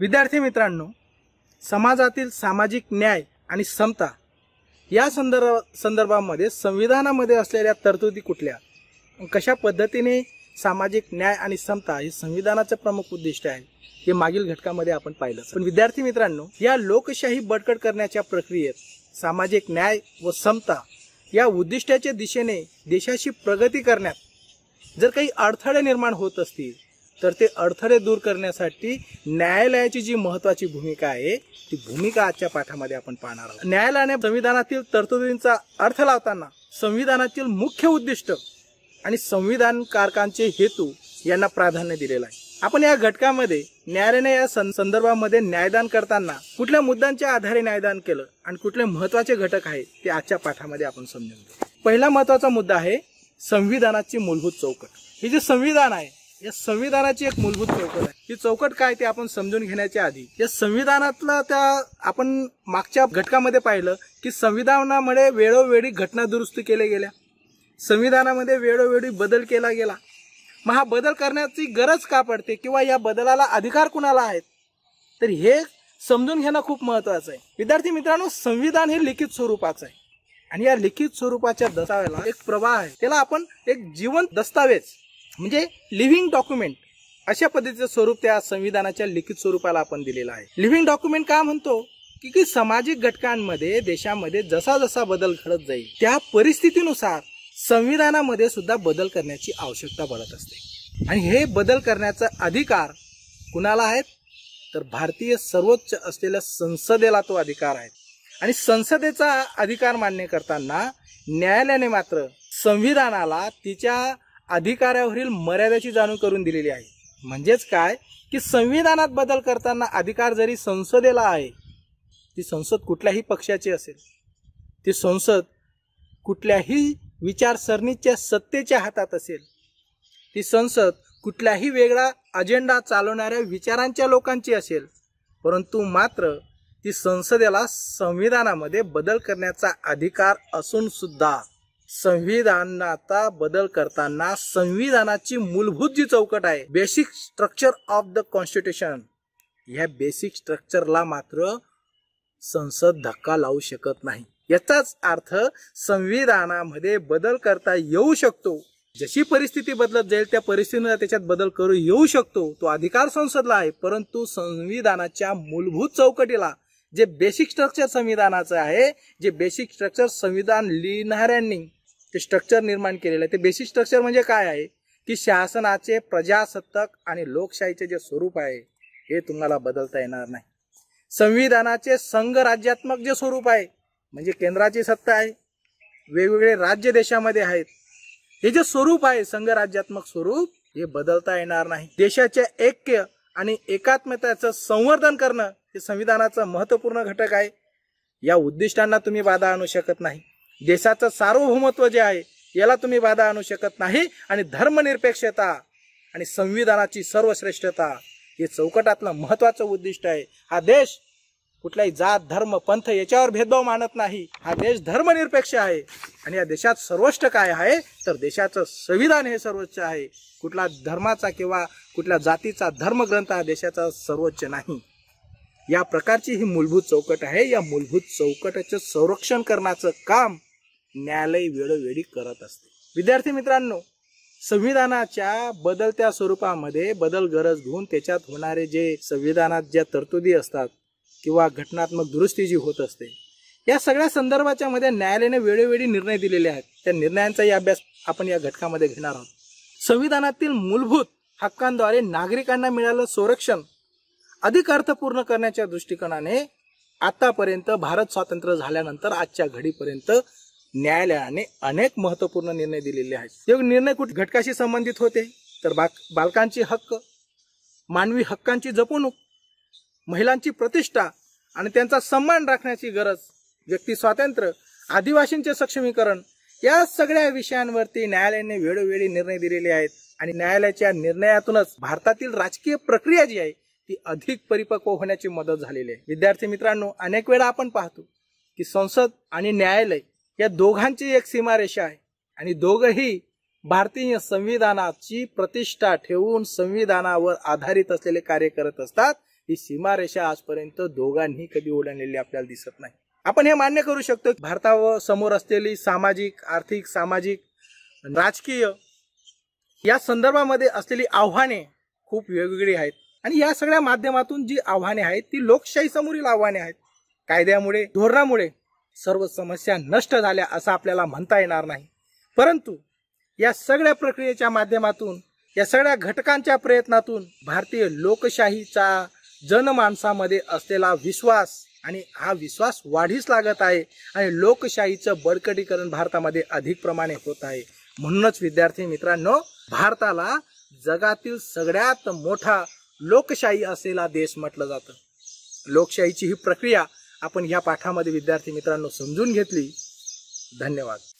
विद्यार्थी मित्रांनो समाजातील सामाजिक न्याय आणि समता या संदर्भ संदर्भामध्ये संविधानामध्ये असलेल्या तरतुदी कुठल्या कशा पद्धतीने सामाजिक न्याय आणि समता हे संविधानाचं प्रमुख उद्दिष्ट आहे हे मागील घटकामध्ये आपण पाहिलं पण विद्यार्थी मित्रांनो या लोकशाही बडकड करण्याच्या प्रक्रियेत सामाजिक न्याय व समता या उद्दिष्टाच्या दिशेने देशाची प्रगती करण्यात जर काही अडथळे निर्माण होत असतील तर ते अडथळे दूर करण्यासाठी न्यायालयाची जी महत्वाची भूमिका आहे ती भूमिका आजच्या पाठामध्ये आपण पाहणार आहोत न्यायालयाने संविधानातील तरतुदींचा अर्थ लावताना संविधानातील मुख्य उद्दिष्ट आणि संविधानकारकांचे हेतू यांना प्राधान्य दिलेलं आहे आपण या घटकामध्ये न्यायालयाने या संदर्भामध्ये न्यायदान करताना कुठल्या मुद्द्यांच्या आधारे न्यायदान केलं आणि कुठले महत्वाचे घटक आहेत ते आजच्या पाठामध्ये आपण समजून घेऊ पहिला महत्वाचा मुद्दा आहे संविधानाची मूलभूत चौकट हे जे संविधान आहे या संविधानाची एक मूलभूत चौकट आहे ही चौकट काय ते आपण समजून घेण्याच्या आधी या संविधानातलं त्या आपण मागच्या घटकामध्ये पाहिलं की संविधानामध्ये वेळोवेळी घटना दुरुस्ती केल्या गेल्या संविधानामध्ये वेळोवेळी बदल केला गेला मग हा बदल करण्याची गरज का पडते किंवा या बदलाला अधिकार कुणाला आहेत तर हे समजून घेणं खूप महत्वाचं आहे विद्यार्थी मित्रांनो संविधान हे लिखित स्वरूपाचं आहे आणि या लिखित स्वरूपाच्या दस्तावेला एक प्रवाह आहे त्याला आपण एक जीवन दस्तावेज म्हणजे लिव्हिंग डॉक्युमेंट अशा पद्धतीचं स्वरूप त्या संविधानाच्या लिखित स्वरूपाला आपण दिलेलं आहे लिव्हिंग डॉक्युमेंट का म्हणतो की की सामाजिक घटकांमध्ये देशामध्ये जसा जसा बदल घडत जाईल त्या परिस्थितीनुसार संविधानामध्ये सुद्धा बदल करण्याची आवश्यकता पडत असते आणि हे बदल करण्याचा अधिकार कुणाला आहेत तर भारतीय सर्वोच्च असलेल्या संसदेला तो अधिकार आहे आणि संसदेचा अधिकार मान्य करताना न्यायालयाने मात्र संविधानाला तिच्या अधिकाऱ्यावरील मर्यादेची जाणीव करून दिलेली आहे म्हणजेच काय की संविधानात बदल करताना अधिकार जरी संसदेला आहे ती संसद कुठल्याही पक्षाची असेल ती संसद कुठल्याही विचारसरणीच्या सत्तेच्या हातात असेल ती संसद कुठल्याही वेगळा अजेंडा चालवणाऱ्या विचारांच्या लोकांची असेल परंतु मात्र ती संसदेला संविधानामध्ये बदल करण्याचा अधिकार असून सुद्धा संविधानाचा बदल करताना संविधानाची मूलभूत जी चौकट आहे basic structure of the constitution ह्या बेसिक स्ट्रक्चरला मात्र संसद धक्का लावू शकत नाही याचाच अर्थ संविधानामध्ये बदल करता येऊ शकतो जशी परिस्थिती बदलत जाईल त्या परिस्थितीनं त्याच्यात बदल करू येऊ शकतो तो अधिकार संसदला आहे परंतु संविधानाच्या मूलभूत चौकटीला जे बेसिक स्ट्रक्चर संविधानाचं आहे जे बेसिक स्ट्रक्चर संविधान लिहिणाऱ्यांनी ते स्ट्रक्चर निर्माण केलेलं आहे ते बेसिक स्ट्रक्चर म्हणजे काय आहे की शासनाचे प्रजासत्ताक आणि लोकशाहीचे जे स्वरूप आहे हे तुम्हाला बदलता येणार नाही संविधानाचे संघराज्यात्मक जे स्वरूप आहे म्हणजे केंद्राची सत्ता आहे वेगवेगळे राज्य देशामध्ये आहेत हे जे स्वरूप आहे संघराज्यात्मक स्वरूप हे बदलता येणार नाही देशाच्या ऐक्य आणि एकात्मतेचं संवर्धन करणं हे संविधानाचा महत्वपूर्ण घटक आहे या उद्दिष्टांना तुम्ही बाधा आणू शकत नाही देशाचं सार्वभौमत्व जे आहे याला तुम्ही बाधा आणू शकत नाही आणि धर्मनिरपेक्षता आणि संविधानाची सर्वश्रेष्ठता हे चौकटातलं महत्वाचं उद्दिष्ट आहे हा देश कुठलाही जात धर्म पंथ याच्यावर भेदभाव मानत नाही हा देश धर्मनिरपेक्ष आहे आणि या देशात सर्वोच्च काय आहे तर देशाचं संविधान हे सर्वोच्च आहे कुठला धर्माचा किंवा कुठल्या जातीचा धर्मग्रंथ हा देशाचा सर्वोच्च नाही या प्रकारची ही मूलभूत चौकट आहे या मूलभूत चौकटाचं संरक्षण करण्याचं काम न्यायालय वेळोवेळी करत असते विद्यार्थी मित्रांनो संविधानाच्या बदलत्या स्वरूपामध्ये बदल गरज घेऊन त्याच्यात होणारे जे संविधानात ज्या तरतुदी असतात किंवा घटनात्मक दुरुस्ती जी होत असते या सगळ्या संदर्भाच्या मध्ये न्यायालयाने वेळोवेळी निर्णय दिलेले आहेत त्या निर्णयांचाही अभ्यास आपण या घटकामध्ये घेणार आहोत संविधानातील मूलभूत हक्कांद्वारे नागरिकांना मिळालं संरक्षण अधिक पूर्ण करण्याच्या दृष्टिकोनाने आतापर्यंत भारत स्वातंत्र्य झाल्यानंतर आजच्या घडीपर्यंत न्यायालयाने अनेक महत्वपूर्ण निर्णय दिलेले आहेत ते निर्णय कुठे घटकाशी संबंधित होते तर बालकांची हक्क मानवी हक्कांची जपणूक महिलांची प्रतिष्ठा आणि त्यांचा सन्मान राखण्याची गरज व्यक्ती स्वातंत्र्य आदिवासींचे सक्षमीकरण या सगळ्या विषयांवरती न्यायालयाने वेळोवेळी निर्णय दिलेले आहेत आणि न्यायालयाच्या निर्णयातूनच भारतातील राजकीय प्रक्रिया जी आहे ती अधिक परिपक्व होण्याची मदत झालेली आहे विद्यार्थी मित्रांनो अनेक वेळा आपण पाहतो की संसद आणि न्यायालय या दोघांची एक सीमारेषा आहे आणि दोघही भारतीय संविधानाची प्रतिष्ठा ठेवून संविधानावर आधारित असलेले कार्य करत असतात ही सीमारेषा आजपर्यंत दोघांनी कधी ओढणलेली आपल्याला दिसत नाही आपण हे मान्य करू शकतो भारतावर समोर असलेली सामाजिक आर्थिक सामाजिक राजकीय या संदर्भामध्ये असलेली आव्हाने खूप वेगवेगळी आहेत आणि या सगळ्या माध्यमातून जी आव्हाने आहेत ती लोकशाही समोरील आव्हाने आहेत कायद्यामुळे धोरणामुळे सर्व समस्या नष्ट झाल्या असं आपल्याला म्हणता येणार नाही परंतु या सगळ्या प्रक्रियेच्या माध्यमातून या सगळ्या घटकांच्या प्रयत्नातून भारतीय लोकशाहीचा जनमानसामध्ये असलेला विश्वास आणि हा विश्वास वाढीस लागत आहे आणि लोकशाहीचं बळकटीकरण भारतामध्ये अधिक प्रमाणे होत आहे म्हणूनच विद्यार्थी मित्रांनो भारताला जगातील सगळ्यात मोठा लोकशाही असलेला देश म्हटलं जातं लोकशाहीची ही प्रक्रिया आपण या पाठामध्ये विद्यार्थी मित्रांनो समजून घेतली धन्यवाद